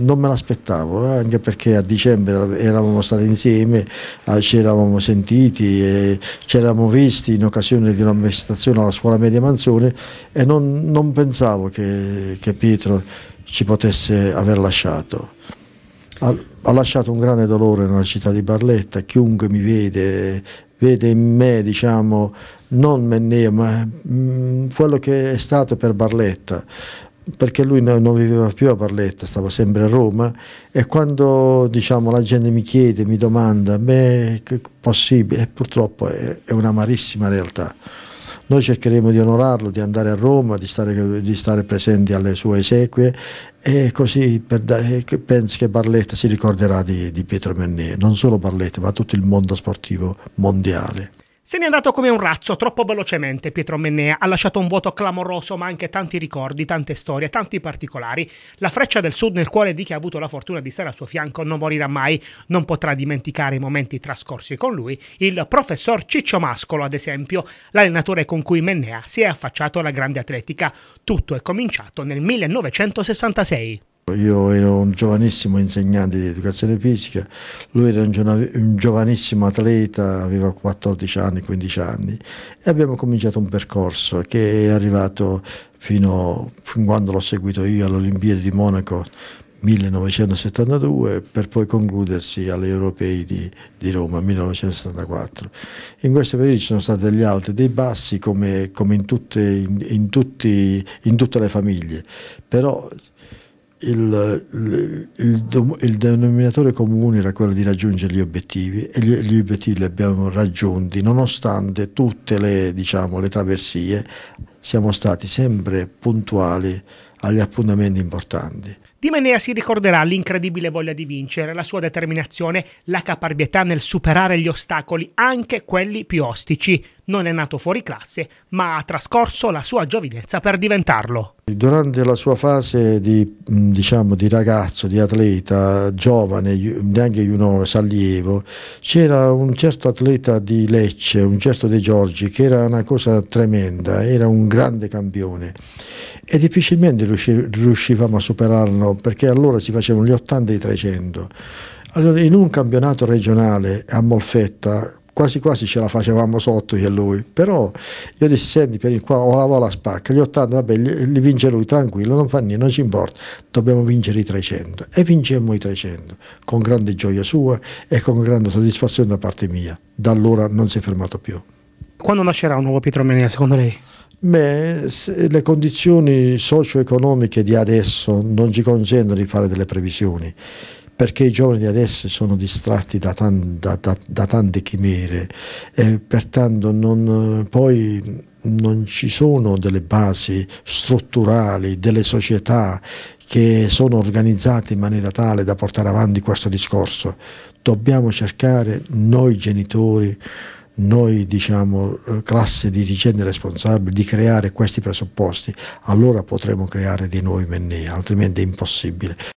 Non me l'aspettavo, eh, anche perché a dicembre eravamo stati insieme, eh, ci eravamo sentiti, eh, ci eravamo visti in occasione di una manifestazione alla scuola media Manzone e non, non pensavo che, che, Pietro ci potesse aver lasciato. Ha, ha, lasciato un grande dolore nella città di Barletta, chiunque mi vede vede in me, diciamo, non Mennea, ma mh, mm, quello che è stato per Barletta perché lui non viveva più a Barletta, stava sempre a Roma e quando diciamo, la gente mi chiede, mi domanda, beh, è possibile, purtroppo è, è un'amarissima realtà. Noi cercheremo di onorarlo, di andare a Roma, di stare, di stare presenti alle sue esequie e così per, penso che Barletta si ricorderà di, di Pietro Mennè, non solo Barletta ma tutto il mondo sportivo mondiale. Se n'è andato come un razzo, troppo velocemente Pietro Mennea, ha lasciato un vuoto clamoroso ma anche tanti ricordi, tante storie, tanti particolari. La freccia del sud nel cuore di chi ha avuto la fortuna di stare al suo fianco non morirà mai, non potrà dimenticare i momenti trascorsi con lui, il professor Ciccio Mascolo ad esempio, l'allenatore con cui Mennea si è affacciato alla grande atletica. Tutto è cominciato nel 1966. Io ero un giovanissimo insegnante di educazione fisica, lui era un, giovanissimo atleta, aveva 14 anni, 15 anni e abbiamo cominciato un percorso che è arrivato fino, fin quando l'ho seguito io all'Olimpiade di Monaco 1972 per poi concludersi alle Europei di, di, Roma 1974. In questo periodo ci sono stati degli alti e dei bassi come, come in, tutte, in, in, tutti, in tutte le famiglie, però il, il, il, il, denominatore comune era quello di raggiungere gli obiettivi e gli, gli obiettivi li abbiamo raggiunti nonostante tutte le, diciamo, le, traversie siamo stati sempre puntuali agli appuntamenti importanti. Di Menea si ricorderà l'incredibile voglia di vincere, la sua determinazione, la caparbietà nel superare gli ostacoli, anche quelli più ostici. Non è nato fuori classe, ma ha trascorso la sua giovinezza per diventarlo. Durante la sua fase di, diciamo, di ragazzo, di atleta, giovane, neanche un allievo, c'era un certo atleta di Lecce, un certo De Giorgi, che era una cosa tremenda, era un grande campione e difficilmente riuscivamo a superarlo perché allora si facevano gli 80 e i 300. Allora in un campionato regionale a Molfetta quasi quasi ce la facevamo sotto io e lui, però io dissi senti per il qua o la vola spacca, gli 80 vabbè li, li vince lui tranquillo, non fa niente, non ci importa, dobbiamo vincere i 300 e vincemmo i 300 con grande gioia sua e con grande soddisfazione da parte mia, da allora non si è fermato più. Quando nascerà un nuovo Pietro Menia secondo lei? Beh, le condizioni socio-economiche di adesso non ci consentono di fare delle previsioni, perché i giovani di adesso sono distratti da, tan, da, da, da tante chimere, e pertanto non, poi non ci sono delle basi strutturali, delle società che sono organizzate in maniera tale da portare avanti questo discorso. Dobbiamo cercare noi genitori noi diciamo classe dirigente responsabile di creare questi presupposti, allora potremo creare di noi Mennea, altrimenti è impossibile.